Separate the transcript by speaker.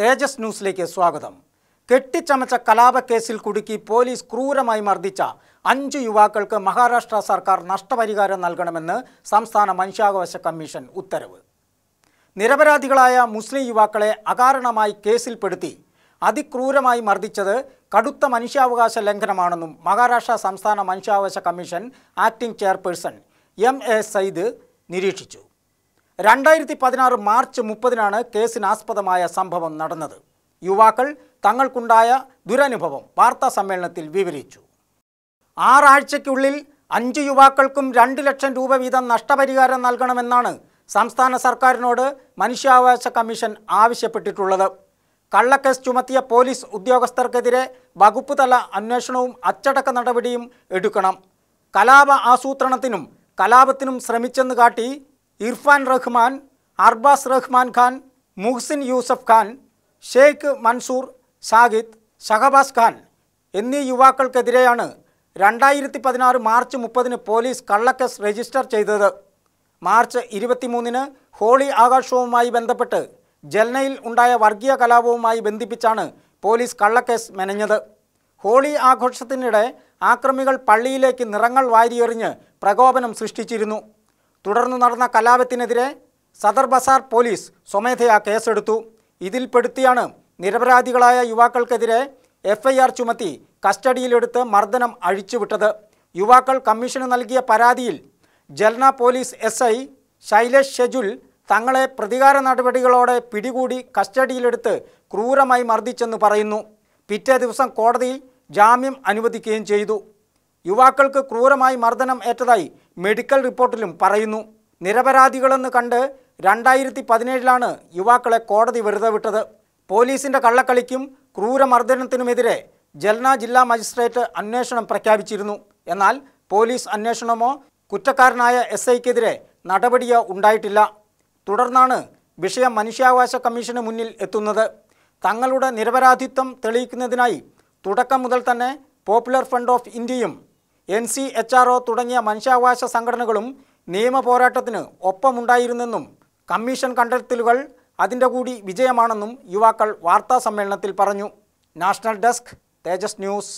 Speaker 1: തേജസ് ന്യൂസിലേക്ക് സ്വാഗതം കെട്ടിച്ചമച്ച കലാപക്കേസിൽ കുടുക്കി പോലീസ് ക്രൂരമായി മർദ്ദിച്ച അഞ്ച് യുവാക്കൾക്ക് മഹാരാഷ്ട്ര സർക്കാർ നഷ്ടപരിഹാരം നൽകണമെന്ന് സംസ്ഥാന മനുഷ്യാവകാശ കമ്മീഷൻ ഉത്തരവ് നിരപരാധികളായ മുസ്ലിം യുവാക്കളെ അകാരണമായി കേസിൽപ്പെടുത്തി അതിക്രൂരമായി മർദ്ദിച്ചത് കടുത്ത മനുഷ്യാവകാശ ലംഘനമാണെന്നും മഹാരാഷ്ട്ര സംസ്ഥാന മനുഷ്യാവകാശ commission acting chairperson M A Syed നിരീക്ഷിച്ചു രണ്ടായിരത്തി പതിനാറ് മാർച്ച് മുപ്പതിനാണ് കേസിനാസ്പദമായ സംഭവം നടന്നത് യുവാക്കൾ തങ്ങൾക്കുണ്ടായ ദുരനുഭവം വാർത്താ സമ്മേളനത്തിൽ വിവരിച്ചു ആറാഴ്ചയ്ക്കുള്ളിൽ അഞ്ച് യുവാക്കൾക്കും രണ്ട് ലക്ഷം രൂപ വീതം നഷ്ടപരിഹാരം നൽകണമെന്നാണ് സംസ്ഥാന സർക്കാരിനോട് മനുഷ്യാവകാശ കമ്മീഷൻ ആവശ്യപ്പെട്ടിട്ടുള്ളത് കള്ളക്കേസ് ചുമത്തിയ പോലീസ് ഉദ്യോഗസ്ഥർക്കെതിരെ വകുപ്പ് തല അന്വേഷണവും അച്ചടക്ക നടപടിയും എടുക്കണം കലാപ ആസൂത്രണത്തിനും കലാപത്തിനും ശ്രമിച്ചെന്ന് കാട്ടി ഇർഫാൻ റഹ്മാൻ അർബാസ് റഹ്മാൻ ഖാൻ മുഹ്സിൻ യൂസഫ് ഖാൻ ഷെയ്ഖ് മൻസൂർ സാഹിദ് ഷഹബാസ് ഖാൻ എന്നീ യുവാക്കൾക്കെതിരെയാണ് രണ്ടായിരത്തി പതിനാറ് മാർച്ച് മുപ്പതിന് പോലീസ് കള്ളക്കേസ് രജിസ്റ്റർ ചെയ്തത് മാർച്ച് ഇരുപത്തിമൂന്നിന് ഹോളി ആഘോഷവുമായി ബന്ധപ്പെട്ട് ജൽനയിൽ ഉണ്ടായ വർഗീയ കലാപവുമായി ബന്ധിപ്പിച്ചാണ് പോലീസ് കള്ളക്കേസ് മെനഞ്ഞത് ഹോളി ആഘോഷത്തിനിടെ ആക്രമികൾ പള്ളിയിലേക്ക് നിറങ്ങൾ വാരിയെറിഞ്ഞ് പ്രകോപനം സൃഷ്ടിച്ചിരുന്നു തുടർന്ന് നടന്ന കലാപത്തിനെതിരെ സദർ ബസാർ പോലീസ് സ്വമേധയാ കേസെടുത്തു ഇതിൽപ്പെടുത്തിയാണ് നിരപരാധികളായ യുവാക്കൾക്കെതിരെ എഫ്ഐആർ ചുമത്തി കസ്റ്റഡിയിലെടുത്ത് മർദ്ദനം അഴിച്ചുവിട്ടത് യുവാക്കൾ കമ്മീഷന് നൽകിയ പരാതിയിൽ Jalna police S I Shailesh Shejul തങ്ങളെ പ്രതികാര നടപടികളോടെ പിടികൂടി കസ്റ്റഡിയിലെടുത്ത് ക്രൂരമായി മർദ്ദിച്ചെന്ന് പറയുന്നു പിറ്റേ ദിവസം കോടതിയിൽ ജാമ്യം അനുവദിക്കുകയും ചെയ്തു യുവാക്കൾക്ക് ക്രൂരമായി മർദ്ദനം ഏറ്റതായി മെഡിക്കൽ റിപ്പോർട്ടിലും പറയുന്നു നിരപരാധികളെന്ന് കണ്ട് രണ്ടായിരത്തി പതിനേഴിലാണ് യുവാക്കളെ കോടതി വെറുതെ വിട്ടത് പോലീസിൻ്റെ കള്ളക്കളിക്കും ക്രൂരമർദ്ദനത്തിനുമെതിരെ ജൽന ജില്ലാ മജിസ്ട്രേറ്റ് അന്വേഷണം പ്രഖ്യാപിച്ചിരുന്നു എന്നാൽ പോലീസ് അന്വേഷണമോ കുറ്റക്കാരനായ എസ് ഐക്കെതിരെ നടപടിയോ ഉണ്ടായിട്ടില്ല തുടർന്നാണ് വിഷയം മനുഷ്യാവകാശ കമ്മീഷന് മുന്നിൽ എത്തുന്നത് തങ്ങളുടെ നിരപരാധിത്വം തെളിയിക്കുന്നതിനായി തുടക്കം മുതൽ തന്നെ പോപ്പുലർ ഫ്രണ്ട് ഓഫ് ഇന്ത്യയും N C H R O തുടങ്ങിയ മനുഷ്യാവകാശ സംഘടനകളും നിയമ പോരാട്ടത്തിന് ഒപ്പമുണ്ടായിരുന്നെന്നും കമ്മീഷൻ കണ്ടെത്തലുകൾ അതിൻ്റെ കൂടി വിജയമാണെന്നും യുവാക്കൾ വാർത്താ സമ്മേളനത്തിൽ പറഞ്ഞു നാഷണൽ ഡെസ്ക് തേജസ് ന്യൂസ്